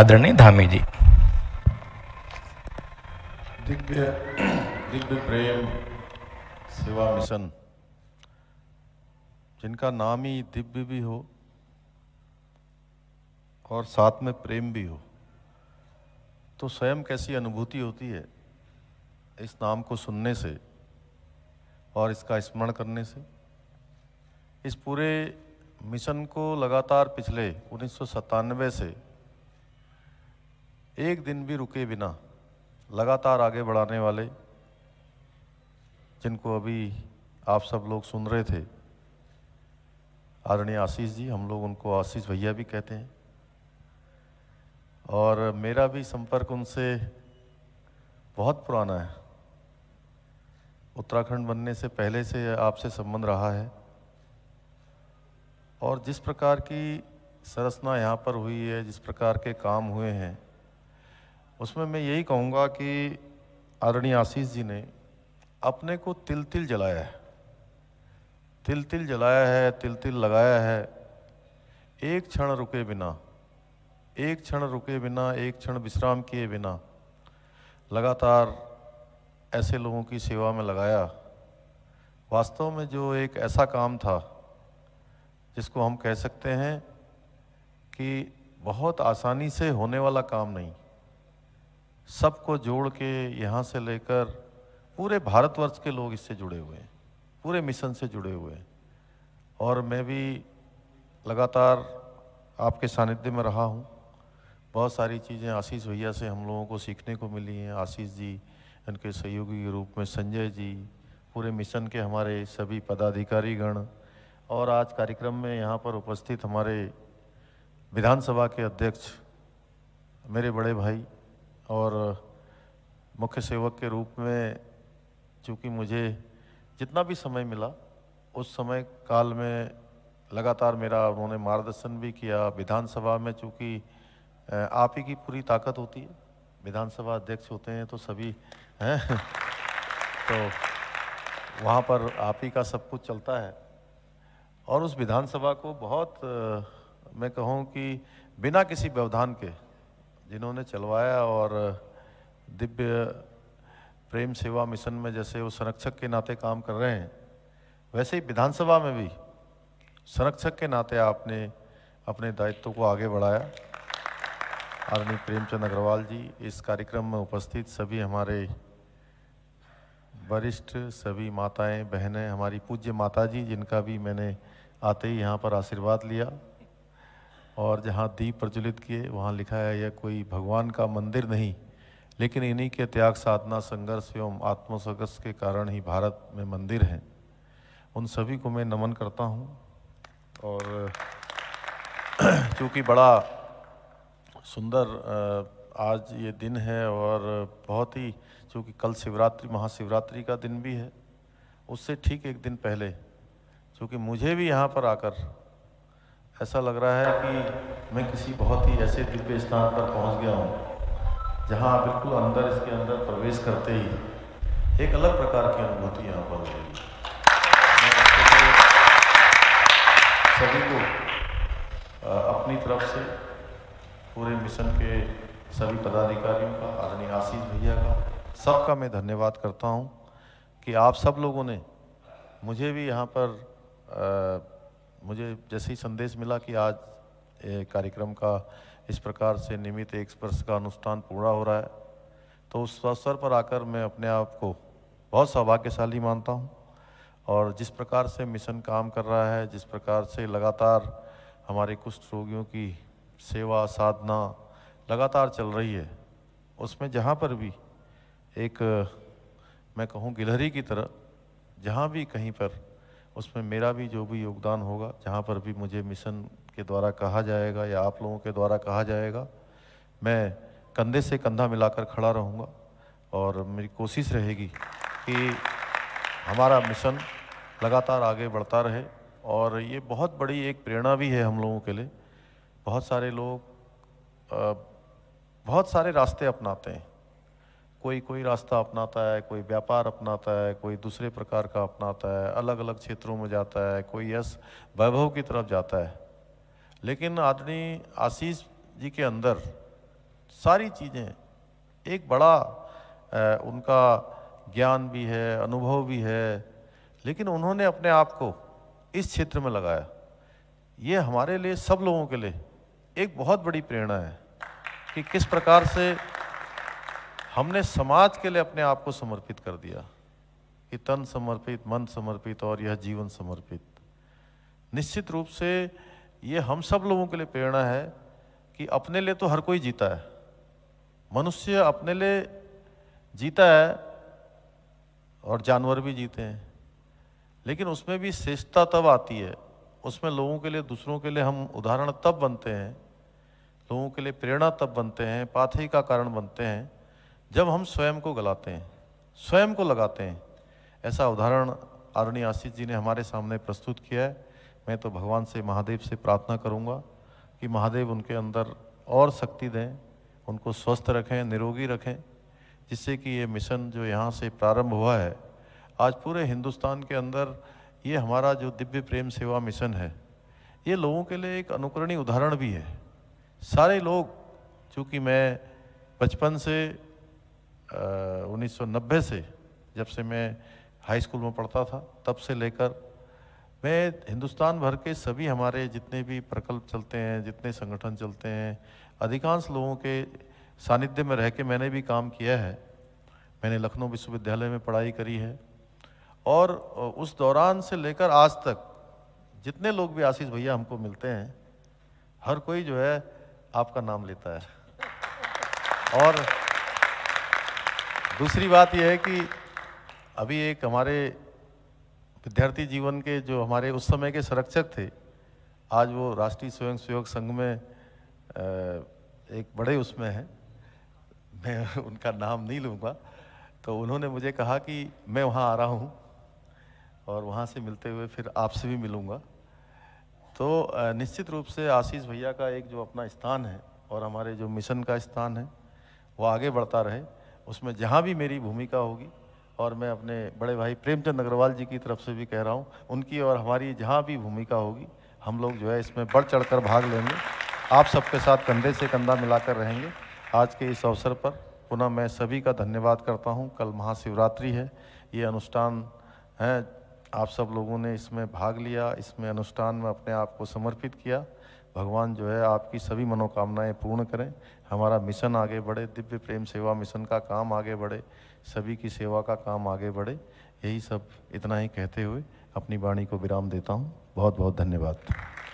आदरणीय धामी जी दिव्य दिव्य प्रेम सेवा मिशन जिनका नाम ही दिव्य भी हो और साथ में प्रेम भी हो तो स्वयं कैसी अनुभूति होती है इस नाम को सुनने से और इसका स्मरण करने से इस पूरे मिशन को लगातार पिछले उन्नीस से एक दिन भी रुके बिना लगातार आगे बढ़ाने वाले जिनको अभी आप सब लोग सुन रहे थे आदरणीय आशीष जी हम लोग उनको आशीष भैया भी कहते हैं और मेरा भी संपर्क उनसे बहुत पुराना है उत्तराखंड बनने से पहले से आपसे संबंध रहा है और जिस प्रकार की संरचना यहाँ पर हुई है जिस प्रकार के काम हुए हैं उसमें मैं यही कहूँगा कि आदरणीय आशीष जी ने अपने को तिल तिल जलाया है तिल तिल जलाया है तिल तिल लगाया है एक क्षण रुके बिना एक क्षण रुके बिना एक क्षण विश्राम किए बिना लगातार ऐसे लोगों की सेवा में लगाया वास्तव में जो एक ऐसा काम था जिसको हम कह सकते हैं कि बहुत आसानी से होने वाला काम नहीं सबको जोड़ के यहाँ से लेकर पूरे भारतवर्ष के लोग इससे जुड़े हुए हैं पूरे मिशन से जुड़े हुए हैं और मैं भी लगातार आपके सानिध्य में रहा हूँ बहुत सारी चीज़ें आशीष भैया से हम लोगों को सीखने को मिली हैं आशीष जी इनके सहयोगी के रूप में संजय जी पूरे मिशन के हमारे सभी पदाधिकारी गण और आज कार्यक्रम में यहाँ पर उपस्थित हमारे विधानसभा के अध्यक्ष मेरे बड़े भाई और मुख्य सेवक के रूप में चूँकि मुझे जितना भी समय मिला उस समय काल में लगातार मेरा उन्होंने मार्गदर्शन भी किया विधानसभा में चूँकि आप ही की पूरी ताकत होती है विधानसभा अध्यक्ष होते हैं तो सभी हैं तो वहाँ पर आप ही का सब कुछ चलता है और उस विधानसभा को बहुत मैं कहूँ कि बिना किसी व्यवधान के जिन्होंने चलवाया और दिव्य प्रेम सेवा मिशन में जैसे वो संरक्षक के नाते काम कर रहे हैं वैसे ही विधानसभा में भी संरक्षक के नाते आपने अपने दायित्व को आगे बढ़ाया आदरणीय प्रेमचंद अग्रवाल जी इस कार्यक्रम में उपस्थित सभी हमारे वरिष्ठ सभी माताएं बहनें हमारी पूज्य माता जी जिनका भी मैंने आते ही यहाँ पर आशीर्वाद लिया और जहाँ दीप प्रज्वलित किए वहाँ लिखा है यह कोई भगवान का मंदिर नहीं लेकिन इन्हीं के त्याग साधना संघर्ष एवं आत्मसंघर्ष के कारण ही भारत में मंदिर हैं उन सभी को मैं नमन करता हूँ और चूँकि बड़ा सुंदर आज ये दिन है और बहुत ही चूँकि कल शिवरात्रि महाशिवरात्रि का दिन भी है उससे ठीक एक दिन पहले चूँकि मुझे भी यहाँ पर आकर ऐसा लग रहा है कि मैं किसी बहुत ही ऐसे दिव्य स्थान पर पहुंच गया हूं जहां बिल्कुल अंदर इसके अंदर प्रवेश करते ही एक अलग प्रकार की अनुभूति यहाँ पर होगी सभी को अपनी तरफ से पूरे मिशन के सभी पदाधिकारियों का आदरणीय आशीष भैया का सबका मैं धन्यवाद करता हूँ कि आप सब लोगों ने मुझे भी यहाँ पर आ, मुझे जैसे ही संदेश मिला कि आज कार्यक्रम का इस प्रकार से निमित्त एक स्पर्श का अनुष्ठान पूरा हो रहा है तो उस अवसर पर आकर मैं अपने आप को बहुत सौभाग्यशाली मानता हूँ और जिस प्रकार से मिशन काम कर रहा है जिस प्रकार से लगातार हमारे कुष्ठ रोगियों की सेवा साधना लगातार चल रही है उसमें जहाँ पर भी एक मैं कहूँ गिलहरी की तरह जहाँ भी कहीं पर उसमें मेरा भी जो भी योगदान होगा जहाँ पर भी मुझे मिशन के द्वारा कहा जाएगा या आप लोगों के द्वारा कहा जाएगा मैं कंधे से कंधा मिलाकर खड़ा रहूँगा और मेरी कोशिश रहेगी कि हमारा मिशन लगातार आगे बढ़ता रहे और ये बहुत बड़ी एक प्रेरणा भी है हम लोगों के लिए बहुत सारे लोग बहुत सारे रास्ते अपनाते हैं कोई कोई रास्ता अपनाता है कोई व्यापार अपनाता है कोई दूसरे प्रकार का अपनाता है अलग अलग क्षेत्रों में जाता है कोई यश वैभव की तरफ जाता है लेकिन आदरणीय आशीष जी के अंदर सारी चीज़ें एक बड़ा ए, उनका ज्ञान भी है अनुभव भी है लेकिन उन्होंने अपने आप को इस क्षेत्र में लगाया ये हमारे लिए सब लोगों के लिए एक बहुत बड़ी प्रेरणा है कि किस प्रकार से हमने समाज के लिए अपने आप को समर्पित कर दिया कि तन समर्पित मन समर्पित और यह जीवन समर्पित निश्चित रूप से ये हम सब लोगों के लिए प्रेरणा है कि अपने लिए तो हर कोई जीता है मनुष्य अपने लिए जीता है और जानवर भी जीते हैं लेकिन उसमें भी श्रेष्ठता तब आती है उसमें लोगों के लिए दूसरों के लिए हम उदाहरण तब बनते हैं लोगों के लिए प्रेरणा तब बनते हैं पाथे का कारण बनते हैं जब हम स्वयं को गलाते हैं स्वयं को लगाते हैं ऐसा उदाहरण आरुणी आशीष जी ने हमारे सामने प्रस्तुत किया है मैं तो भगवान से महादेव से प्रार्थना करूंगा कि महादेव उनके अंदर और शक्ति दें उनको स्वस्थ रखें निरोगी रखें जिससे कि ये मिशन जो यहाँ से प्रारंभ हुआ है आज पूरे हिंदुस्तान के अंदर ये हमारा जो दिव्य प्रेम सेवा मिशन है ये लोगों के लिए एक अनुकरणीय उदाहरण भी है सारे लोग चूँकि मैं बचपन से 1990 से जब से मैं हाई स्कूल में पढ़ता था तब से लेकर मैं हिंदुस्तान भर के सभी हमारे जितने भी प्रकल्प चलते हैं जितने संगठन चलते हैं अधिकांश लोगों के सानिध्य में रह के मैंने भी काम किया है मैंने लखनऊ विश्वविद्यालय में पढ़ाई करी है और उस दौरान से लेकर आज तक जितने लोग भी आशीष भैया हमको मिलते हैं हर कोई जो है आपका नाम लेता है और दूसरी बात यह है कि अभी एक हमारे विद्यार्थी जीवन के जो हमारे उस समय के संरक्षक थे आज वो राष्ट्रीय स्वयं सेवक संघ में एक बड़े उसमें हैं मैं उनका नाम नहीं लूँगा तो उन्होंने मुझे कहा कि मैं वहाँ आ रहा हूँ और वहाँ से मिलते हुए फिर आपसे भी मिलूँगा तो निश्चित रूप से आशीष भैया का एक जो अपना स्थान है और हमारे जो मिशन का स्थान है वो आगे बढ़ता रहे उसमें जहाँ भी मेरी भूमिका होगी और मैं अपने बड़े भाई प्रेमचंद अग्रवाल जी की तरफ से भी कह रहा हूँ उनकी और हमारी जहाँ भी भूमिका होगी हम लोग जो है इसमें बढ़ चढ़ कर भाग लेंगे आप सबके साथ कंधे से कंधा मिलाकर रहेंगे आज के इस अवसर पर पुनः मैं सभी का धन्यवाद करता हूँ कल महाशिवरात्रि है ये अनुष्ठान है आप सब लोगों ने इसमें भाग लिया इसमें अनुष्ठान में अपने आप को समर्पित किया भगवान जो है आपकी सभी मनोकामनाएं पूर्ण करें हमारा मिशन आगे बढ़े दिव्य प्रेम सेवा मिशन का काम आगे बढ़े सभी की सेवा का काम आगे बढ़े यही सब इतना ही कहते हुए अपनी वाणी को विराम देता हूँ बहुत बहुत धन्यवाद